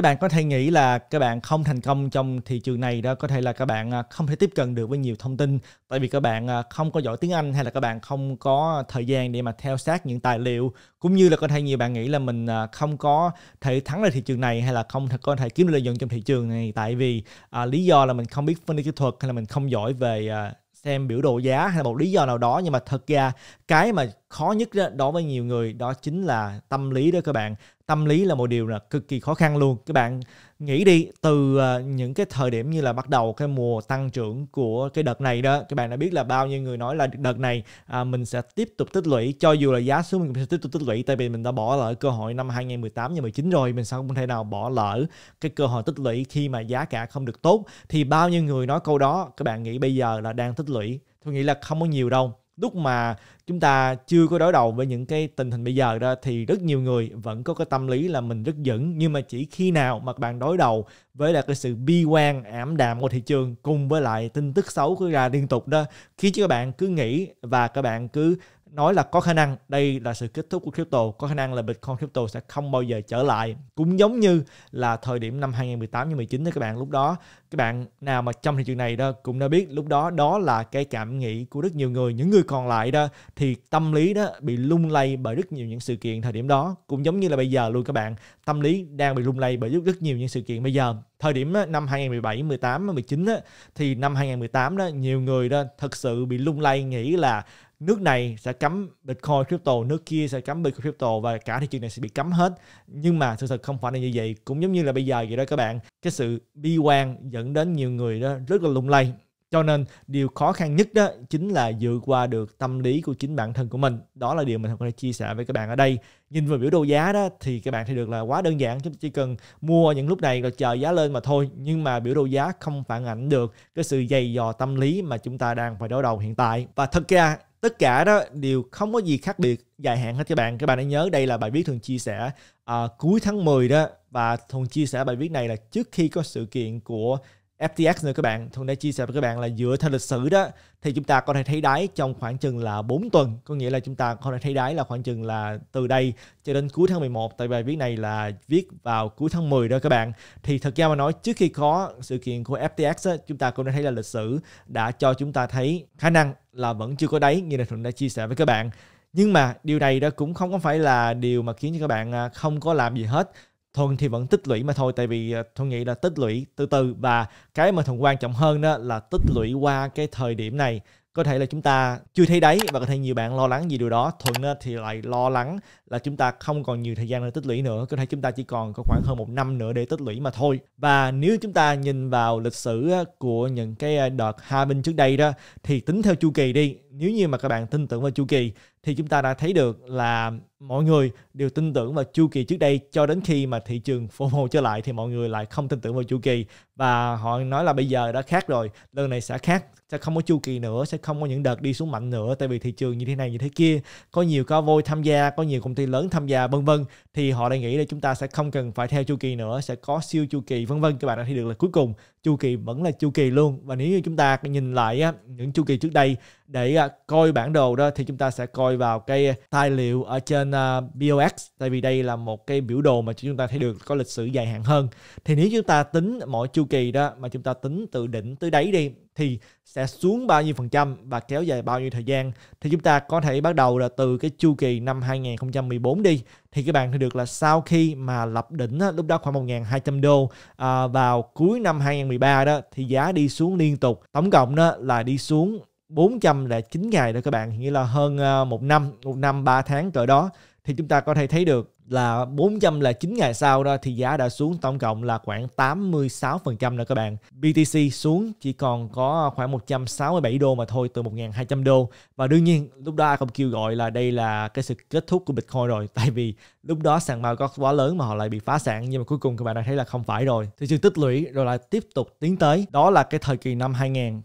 các bạn có thể nghĩ là các bạn không thành công trong thị trường này đó có thể là các bạn à, không thể tiếp cận được với nhiều thông tin tại vì các bạn à, không có giỏi tiếng Anh hay là các bạn không có thời gian để mà theo sát những tài liệu cũng như là có thể nhiều bạn nghĩ là mình à, không có thể thắng được thị trường này hay là không có thể kiếm được lợi nhuận trong thị trường này tại vì à, lý do là mình không biết phân tích kỹ thuật hay là mình không giỏi về à, xem biểu đồ giá hay là một lý do nào đó nhưng mà thật ra cái mà khó nhất đó, đối với nhiều người đó chính là tâm lý đó các bạn tâm lý là một điều là cực kỳ khó khăn luôn các bạn nghĩ đi từ ờ, những cái thời điểm như là bắt đầu cái mùa tăng trưởng của cái đợt này đó các bạn đã biết là bao nhiêu người nói là đợt này à, mình sẽ tiếp tục tích lũy cho dù là giá xuống mình sẽ tiếp tục tích lũy tại vì mình đã bỏ lỡ cơ hội năm 2018 và 19 rồi mình sao không thể nào bỏ lỡ cái cơ hội tích lũy khi mà giá cả không được tốt thì bao nhiêu người nói câu đó các bạn nghĩ bây giờ là đang tích lũy tôi nghĩ là không có nhiều đâu lúc mà chúng ta chưa có đối đầu với những cái tình hình bây giờ đó thì rất nhiều người vẫn có cái tâm lý là mình rất dẫn nhưng mà chỉ khi nào mà bạn đối đầu với là cái sự bi quan ảm đạm của thị trường cùng với lại tin tức xấu cứ ra liên tục đó khi cho các bạn cứ nghĩ và các bạn cứ nói là có khả năng đây là sự kết thúc của crypto, có khả năng là Bitcoin crypto sẽ không bao giờ trở lại. Cũng giống như là thời điểm năm 2018 2019 đó các bạn, lúc đó các bạn nào mà trong thị trường này đó cũng đã biết lúc đó đó là cái cảm nghĩ của rất nhiều người, những người còn lại đó thì tâm lý đó bị lung lay bởi rất nhiều những sự kiện thời điểm đó, cũng giống như là bây giờ luôn các bạn, tâm lý đang bị lung lay bởi rất, rất nhiều những sự kiện bây giờ thời điểm đó, năm 2017, 18, 19 đó, thì năm 2018 đó nhiều người đó thật sự bị lung lay nghĩ là nước này sẽ cấm Bitcoin crypto, nước kia sẽ cấm Bitcoin crypto và cả thị trường này sẽ bị cấm hết. Nhưng mà sự thật không phải là như vậy. Cũng giống như là bây giờ vậy đó các bạn. Cái sự bi quan dẫn đến nhiều người đó rất là lung lay. Cho nên điều khó khăn nhất đó chính là vượt qua được tâm lý của chính bản thân của mình. Đó là điều mình có thể chia sẻ với các bạn ở đây. Nhìn vào biểu đồ giá đó thì các bạn thấy được là quá đơn giản. Chúng chỉ cần mua những lúc này rồi chờ giá lên mà thôi. Nhưng mà biểu đồ giá không phản ảnh được cái sự dày dò tâm lý mà chúng ta đang phải đối đầu hiện tại. Và thật ra tất cả đó đều không có gì khác biệt dài hạn hết các bạn các bạn hãy nhớ đây là bài viết thường chia sẻ à, cuối tháng 10 đó và thường chia sẻ bài viết này là trước khi có sự kiện của FTX nữa các bạn thường đã chia sẻ với các bạn là dựa theo lịch sử đó thì chúng ta có thể thấy đáy trong khoảng chừng là 4 tuần có nghĩa là chúng ta có thể thấy đáy là khoảng chừng là từ đây cho đến cuối tháng 11 tại bài viết này là viết vào cuối tháng 10 đó các bạn thì thật ra mà nói trước khi có sự kiện của FTX á, chúng ta cũng đã thấy là lịch sử đã cho chúng ta thấy khả năng là vẫn chưa có đáy như là Thuận đã chia sẻ với các bạn nhưng mà điều này đó cũng không có phải là điều mà khiến cho các bạn à, không có làm gì hết thuận thì vẫn tích lũy mà thôi tại vì à, thuận nghĩ là tích lũy từ từ và cái mà thuận quan trọng hơn đó là tích lũy qua cái thời điểm này có thể là chúng ta chưa thấy đấy và có thể nhiều bạn lo lắng gì điều đó thuận à, thì lại lo lắng là chúng ta không còn nhiều thời gian để tích lũy nữa có thể chúng ta chỉ còn có khoảng hơn một năm nữa để tích lũy mà thôi và nếu chúng ta nhìn vào lịch sử à, của những cái đợt ha binh trước đây đó thì tính theo chu kỳ đi nếu như mà các bạn tin tưởng vào chu kỳ thì chúng ta đã thấy được là mọi người đều tin tưởng vào chu kỳ trước đây cho đến khi mà thị trường phổ mồ trở lại thì mọi người lại không tin tưởng vào chu kỳ và họ nói là bây giờ đã khác rồi lần này sẽ khác sẽ không có chu kỳ nữa sẽ không có những đợt đi xuống mạnh nữa tại vì thị trường như thế này như thế kia có nhiều cao vôi tham gia có nhiều công ty lớn tham gia vân vân thì họ đã nghĩ là chúng ta sẽ không cần phải theo chu kỳ nữa sẽ có siêu chu kỳ vân vân các bạn đã thấy được là cuối cùng chu kỳ vẫn là chu kỳ luôn và nếu như chúng ta nhìn lại những chu kỳ trước đây để À, coi bản đồ đó thì chúng ta sẽ coi vào cái tài liệu ở trên à, BOX tại vì đây là một cái biểu đồ mà chúng ta thấy được có lịch sử dài hạn hơn thì nếu chúng ta tính mỗi chu kỳ đó mà chúng ta tính từ đỉnh tới đáy đi thì sẽ xuống bao nhiêu phần trăm và kéo dài bao nhiêu thời gian thì chúng ta có thể bắt đầu là từ cái chu kỳ năm 2014 đi thì các bạn thấy được là sau khi mà lập đỉnh á, lúc đó khoảng 1.200 đô à, vào cuối năm 2013 đó thì giá đi xuống liên tục tổng cộng đó là đi xuống 409 ngày đó các bạn nghĩa là hơn ờ, một năm một năm 3 tháng cỡ đó thì chúng ta có thể thấy được là 409 ngày sau đó thì giá đã xuống tổng cộng là khoảng 86% nữa các bạn. BTC xuống chỉ còn có khoảng 167 đô mà thôi từ 1.200 đô. Và đương nhiên lúc đó ai cũng kêu gọi là đây là cái sự kết thúc của Bitcoin rồi. Tại vì lúc đó sàn bao có quá lớn mà họ lại bị phá sản. Nhưng mà cuối cùng các bạn đã thấy là không phải rồi. Thị trường tích lũy rồi lại tiếp tục tiến tới. Đó là cái thời kỳ năm 2000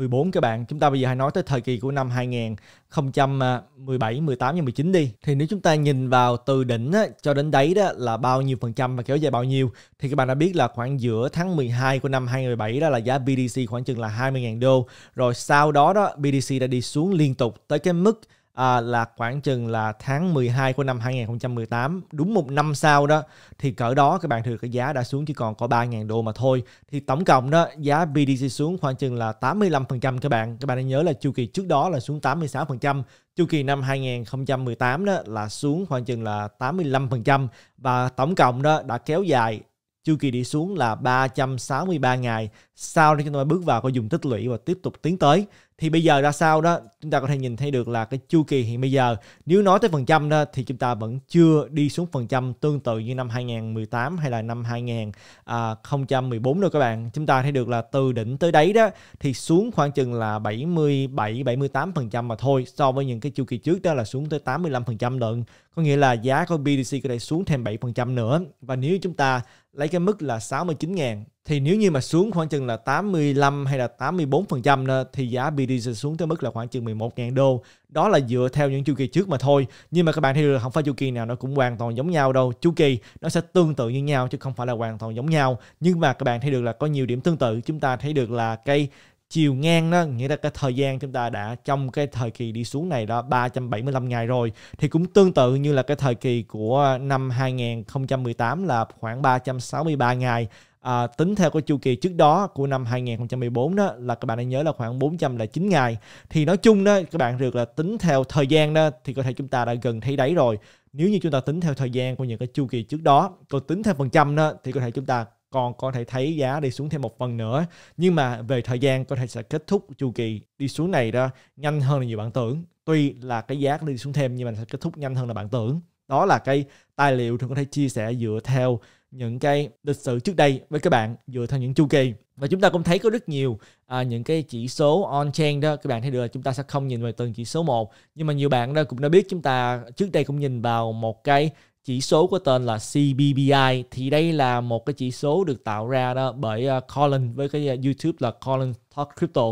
14 các bạn. Chúng ta bây giờ hãy nói tới thời kỳ của năm 2017, 18 à, và 19 đi. Thì nếu chúng ta nhìn vào từ đỉnh á, cho đến đáy đó là bao nhiêu phần trăm và kéo dài bao nhiêu thì các bạn đã biết là khoảng giữa tháng 12 của năm 2017 đó là giá BDC khoảng chừng là 20.000 đô. Rồi sau đó đó BDC đã đi xuống liên tục tới cái mức à, là khoảng chừng là tháng 12 của năm 2018 đúng một năm sau đó thì cỡ đó các bạn thừa cái giá đã xuống chỉ còn có 3.000 đô mà thôi thì tổng cộng đó giá BDC xuống khoảng chừng là 85% các bạn các bạn nên nhớ là chu kỳ trước đó là xuống 86% chu kỳ năm 2018 đó là xuống khoảng chừng là 85% và tổng cộng đó đã kéo dài chu kỳ đi xuống là 363 ngày sau đó chúng ta bước vào có dùng tích lũy và tiếp tục tiến tới thì bây giờ ra sao đó chúng ta có thể nhìn thấy được là cái chu kỳ hiện bây giờ nếu nói tới phần trăm đó thì chúng ta vẫn chưa đi xuống phần trăm tương tự như năm 2018 hay là năm 2014 à, đâu các bạn chúng ta thấy được là từ đỉnh tới đáy đó thì xuống khoảng chừng là 77 78 phần trăm mà thôi so với những cái chu kỳ trước đó là xuống tới 85 phần trăm lận có nghĩa là giá của BTC có thể xuống thêm 7 phần trăm nữa và nếu chúng ta lấy cái mức là 69 000 thì nếu như mà xuống khoảng chừng là 85 hay là 84% nữa, thì giá BTC sẽ xuống tới mức là khoảng chừng 11.000 đô. Đó là dựa theo những chu kỳ trước mà thôi. Nhưng mà các bạn thấy được không phải chu kỳ nào nó cũng hoàn toàn giống nhau đâu. Chu kỳ nó sẽ tương tự như nhau chứ không phải là hoàn toàn giống nhau. Nhưng mà các bạn thấy được là có nhiều điểm tương tự. Chúng ta thấy được là cây chiều ngang đó nghĩa là cái thời gian chúng ta đã trong cái thời kỳ đi xuống này đó 375 ngày rồi thì cũng tương tự như là cái thời kỳ của năm 2018 là khoảng 363 ngày à, tính theo cái chu kỳ trước đó của năm 2014 đó là các bạn hãy nhớ là khoảng 409 ngày thì nói chung đó các bạn được là tính theo thời gian đó thì có thể chúng ta đã gần thấy đáy rồi nếu như chúng ta tính theo thời gian của những cái chu kỳ trước đó còn tính theo phần trăm đó thì có thể chúng ta còn có thể thấy giá đi xuống thêm một phần nữa nhưng mà về thời gian có thể sẽ kết thúc chu kỳ đi xuống này đó nhanh hơn là nhiều bạn tưởng tuy là cái giá đi xuống thêm nhưng mà sẽ kết thúc nhanh hơn là bạn tưởng đó là cái tài liệu tôi có thể chia sẻ dựa theo những cái lịch sử trước đây với các bạn dựa theo những chu kỳ và chúng ta cũng thấy có rất nhiều à, những cái chỉ số on chain đó các bạn thấy được là chúng ta sẽ không nhìn vào từng chỉ số một nhưng mà nhiều bạn đó cũng đã biết chúng ta trước đây cũng nhìn vào một cái chỉ số có tên là CBBI thì đây là một cái chỉ số được tạo ra đó bởi uh, Colin với cái uh, YouTube là Colin Talk Crypto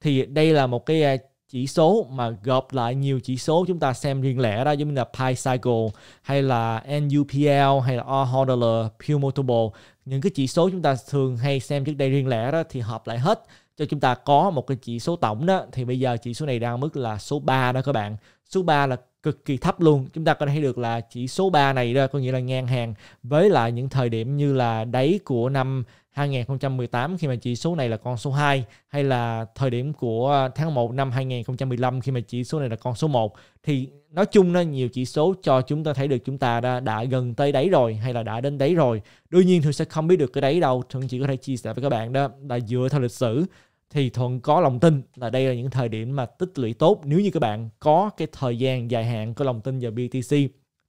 thì đây là một cái uh, chỉ số mà gộp lại nhiều chỉ số chúng ta xem riêng lẻ ra giống như là Pi Cycle hay là NUPL hay là R-Hodler, Pure Multiple những cái chỉ số chúng ta thường hay xem trước đây riêng lẻ đó thì hợp lại hết cho chúng ta có một cái chỉ số tổng đó thì bây giờ chỉ số này đang mức là số 3 đó các bạn số 3 là cực kỳ thấp luôn chúng ta có thể thấy được là chỉ số 3 này đó có nghĩa là ngang hàng với lại những thời điểm như là đáy của năm 2018 khi mà chỉ số này là con số 2 hay là thời điểm của tháng 1 năm 2015 khi mà chỉ số này là con số 1 thì nói chung nó nhiều chỉ số cho chúng ta thấy được chúng ta đã, đã gần tới đáy rồi hay là đã đến đáy rồi. Đương nhiên Thường sẽ không biết được cái đáy đâu, Thường chỉ có thể chia sẻ với các bạn đó là dựa theo lịch sử thì thuận có lòng tin là đây là những thời điểm mà tích lũy tốt nếu như các bạn có cái thời gian dài hạn có lòng tin vào BTC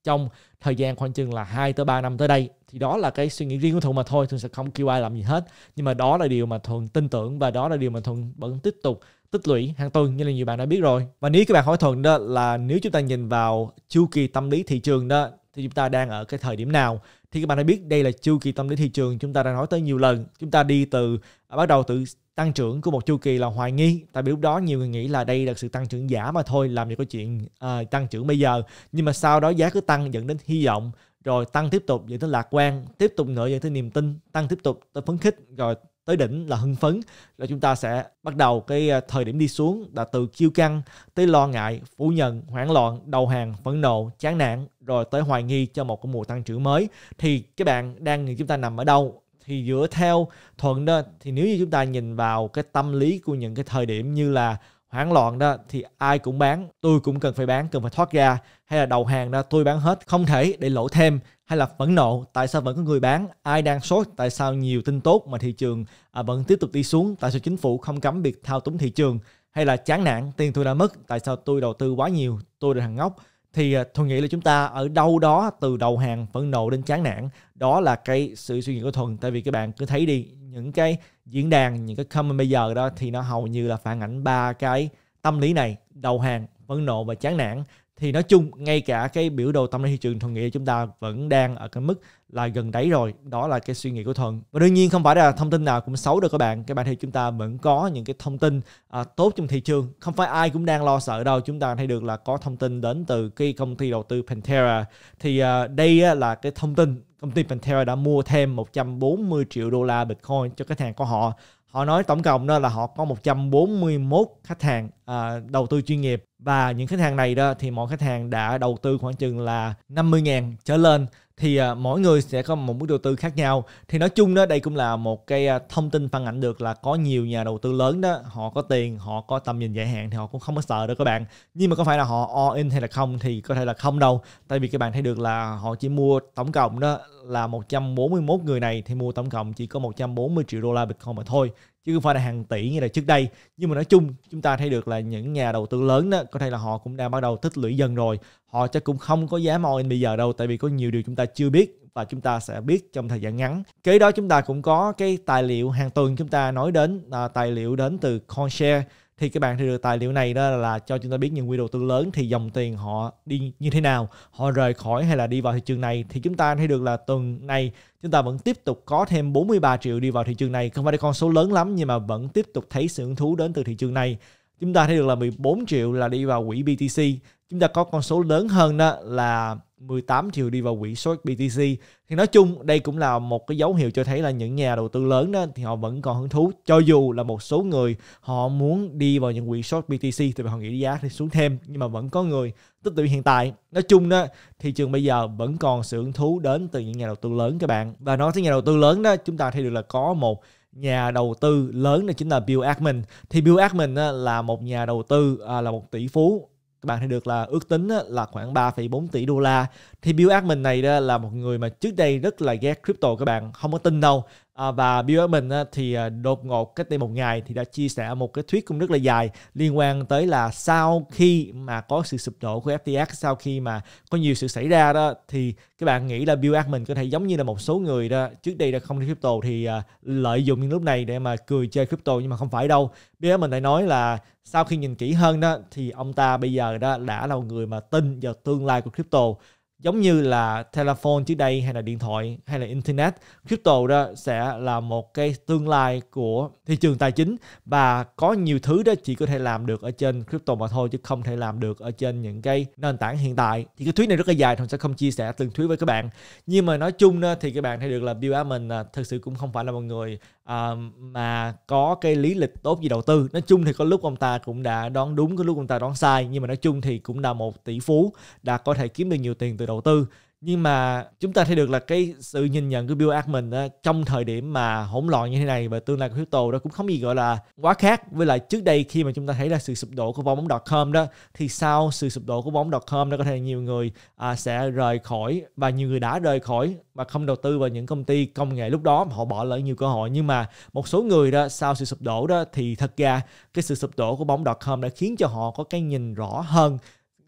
trong thời gian khoảng chừng là 2 tới 3 năm tới đây thì đó là cái suy nghĩ riêng của thuận mà thôi thuận sẽ không kêu ai làm gì hết nhưng mà đó là điều mà thuận tin tưởng và đó là điều mà thuận vẫn tiếp tục tích lũy hàng tuần như là nhiều bạn đã biết rồi và nếu các bạn hỏi thuận đó là nếu chúng ta nhìn vào chu kỳ tâm lý thị trường đó thì chúng ta đang ở cái thời điểm nào thì các bạn đã biết đây là chu kỳ tâm lý thị trường chúng ta đã nói tới nhiều lần chúng ta đi từ bắt đầu từ tăng trưởng của một chu kỳ là hoài nghi tại vì lúc đó nhiều người nghĩ là đây là sự tăng trưởng giả mà thôi làm gì có chuyện uh, tăng trưởng bây giờ nhưng mà sau đó giá cứ tăng dẫn đến hy vọng rồi tăng tiếp tục dẫn tới lạc quan tiếp tục nữa dẫn tới niềm tin tăng tiếp tục tới phấn khích rồi tới đỉnh là hưng phấn là chúng ta sẽ bắt đầu cái à, thời điểm đi xuống là từ kiêu căng tới lo ngại phủ nhận hoảng loạn đầu hàng phẫn nộ chán nản rồi tới hoài nghi cho một cái mùa tăng trưởng mới thì các bạn đang chúng ta nằm ở đâu thì dựa theo thuận đó thì nếu như chúng ta nhìn vào cái tâm lý của những cái thời điểm như là hoảng loạn đó thì ai cũng bán tôi cũng cần phải bán cần phải thoát ra hay là đầu hàng đó tôi bán hết không thể để lỗ thêm hay là phẫn nộ tại sao vẫn có người bán ai đang sốt tại sao nhiều tin tốt mà thị trường à, vẫn tiếp tục đi xuống tại sao chính phủ không cấm việc thao túng thị trường hay là chán nản tiền tôi đã mất tại sao tôi đầu tư quá nhiều tôi là thằng ngốc thì à, thuần nghĩ là chúng ta ở đâu đó từ đầu hàng phẫn nộ đến chán nản đó là cái sự suy nghĩ của thuần tại vì các bạn cứ thấy đi những cái diễn đàn những cái comment bây giờ đó thì nó hầu như là phản ảnh ba cái tâm lý này đầu hàng phẫn nộ và chán nản thì nói chung ngay cả cái biểu đồ tâm lý thị trường thuận nghĩa chúng ta vẫn đang ở cái mức là gần đáy rồi đó là cái suy nghĩ của thuận và đương nhiên không phải là thông tin nào cũng xấu được các bạn các bạn thì chúng ta vẫn có những cái thông tin à, tốt trong thị trường không phải ai cũng đang lo sợ đâu chúng ta thấy được là có thông tin đến từ cái công ty đầu tư Pantera thì à, đây á, là cái thông tin công ty Pantera đã mua thêm 140 triệu đô la Bitcoin cho khách hàng của họ họ nói tổng cộng đó là họ có 141 khách hàng à, đầu tư chuyên nghiệp và những khách hàng này đó thì mỗi khách hàng đã đầu tư khoảng chừng là 50.000 trở lên thì uh, mỗi người sẽ có một mức đầu tư khác nhau thì nói chung đó đây cũng là một cái à, thông tin phản ảnh được là có nhiều nhà đầu tư lớn đó họ có tiền họ có tầm nhìn dài hạn thì họ cũng không có sợ đâu các bạn nhưng mà có phải là họ all in hay là không thì có thể là không đâu tại vì các bạn thấy được là họ chỉ mua tổng cộng đó là 141 người này thì mua tổng cộng chỉ có 140 triệu đô la Bitcoin mà thôi chứ không phải là hàng tỷ như là trước đây nhưng mà nói chung chúng ta thấy được là những nhà đầu tư lớn đó có thể là họ cũng đang bắt đầu tích lũy dần rồi họ chắc cũng không có dám all in bây giờ đâu tại vì có nhiều điều chúng ta chưa biết và chúng ta sẽ biết trong thời gian ngắn kế đó chúng ta cũng có cái tài liệu hàng tuần chúng ta nói đến à, tài liệu đến từ CoinShare thì các bạn thì được tài liệu này đó là cho chúng ta biết những quy đầu tư lớn thì dòng tiền họ đi như thế nào họ rời khỏi hay là đi vào thị trường này thì chúng ta thấy được là tuần này chúng ta vẫn tiếp tục có thêm 43 triệu đi vào thị trường này không phải là con số lớn lắm nhưng mà vẫn tiếp tục thấy sự hứng thú đến từ thị trường này chúng ta thấy được là 14 triệu là đi vào quỹ BTC chúng ta có con số lớn hơn đó là 18 triệu đi vào quỹ short BTC thì nói chung đây cũng là một cái dấu hiệu cho thấy là những nhà đầu tư lớn đó thì họ vẫn còn hứng thú cho dù là một số người họ muốn đi vào những quỹ short BTC thì họ nghĩ giá thì xuống thêm nhưng mà vẫn có người tích tự hiện tại nói chung đó thị trường bây giờ vẫn còn sự hứng thú đến từ những nhà đầu tư lớn các bạn và nói tới nhà đầu tư lớn đó chúng ta thấy được là có một nhà đầu tư lớn đó chính là Bill Ackman thì Bill Ackman là một nhà đầu tư à, là một tỷ phú các bạn thấy được là ước tính là khoảng 3,4 tỷ đô la thì Bill Ackman này là một người mà trước đây rất là ghét crypto các bạn không có tin đâu À, và Bill Ackman thì à, đột ngột cách đây một ngày thì đã chia sẻ một cái thuyết cũng rất là dài liên quan tới là sau khi mà có sự sụp đổ của FTX sau khi mà có nhiều sự xảy ra đó thì các bạn nghĩ là Bill Ackman có thể giống như là một số người đó trước đây là không đi crypto thì uh, lợi dụng những lúc này để mà cười chơi crypto nhưng mà không phải đâu Bill Ackman lại nói là sau khi nhìn kỹ hơn đó thì ông ta bây giờ đó đã là một người mà tin vào tương lai của crypto giống như là telephone trước đây hay là điện thoại hay là internet crypto đó sẽ là một cái tương lai của thị trường tài chính và có nhiều thứ đó chỉ có thể làm được ở trên crypto mà thôi chứ không thể làm được ở trên những cái nền tảng hiện tại thì cái thuyết này rất là dài thằng sẽ không chia sẻ từng thuyết với các bạn nhưng mà nói chung đó, thì các bạn thấy được là Bill Ackman à, thực sự cũng không phải là một người à, mà có cái lý lịch tốt về đầu tư nói chung thì có lúc ông ta cũng đã đoán đúng có lúc ông ta đoán sai nhưng mà nói chung thì cũng là một tỷ phú đã có thể kiếm được nhiều tiền từ đầu tư nhưng mà chúng ta thấy được là cái sự nhìn nhận của Bill Ackman đó, trong thời điểm mà hỗn loạn như thế này và tương lai của crypto đó cũng không gì gọi là quá khác với lại trước đây khi mà chúng ta thấy là sự sụp đổ của bóng bóng.com đó thì sau sự sụp đổ của bóng bóng.com đó có thể nhiều người à, sẽ rời khỏi và nhiều người đã rời khỏi và không đầu tư vào những công ty công nghệ lúc đó họ bỏ lỡ nhiều cơ hội nhưng mà một số người đó sau sự sụp đổ đó thì thật ra cái sự sụp đổ của bóng.com đã khiến cho họ có cái nhìn rõ hơn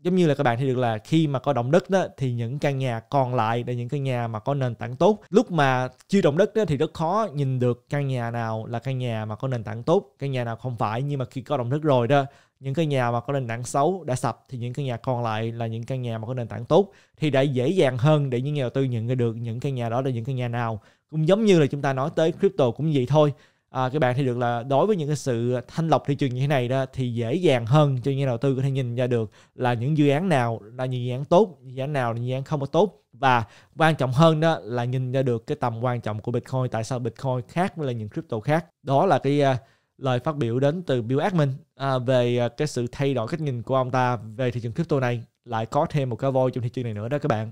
giống như là các bạn thấy được là khi mà có động đất đó thì những căn nhà còn lại là những căn nhà mà có nền tảng tốt lúc mà chưa động đất đó thì rất khó nhìn được căn nhà nào là căn nhà mà có nền tảng tốt căn nhà nào không phải nhưng mà khi có động đất rồi đó những cái nhà mà có nền tảng xấu đã sập thì những cái nhà còn lại là những căn nhà mà có nền tảng tốt thì đã dễ dàng hơn để những nhà đầu tư nhận ra được những căn nhà đó là những căn nhà nào cũng giống như là chúng ta nói tới crypto cũng vậy thôi à, các bạn thì được là đối với những cái sự thanh lọc thị trường như thế này đó thì dễ dàng hơn cho nhà đầu tư có thể nhìn ra được là những dự án nào là những dự án tốt dự án nào là dự án không có tốt và quan trọng hơn đó là nhìn ra được cái tầm quan trọng của Bitcoin tại sao Bitcoin khác với là những crypto khác đó là cái uh, lời phát biểu đến từ Bill Ackman à, về à, cái sự thay đổi cách nhìn của ông ta về thị trường crypto này lại có thêm một cái voi trong thị trường này nữa đó các bạn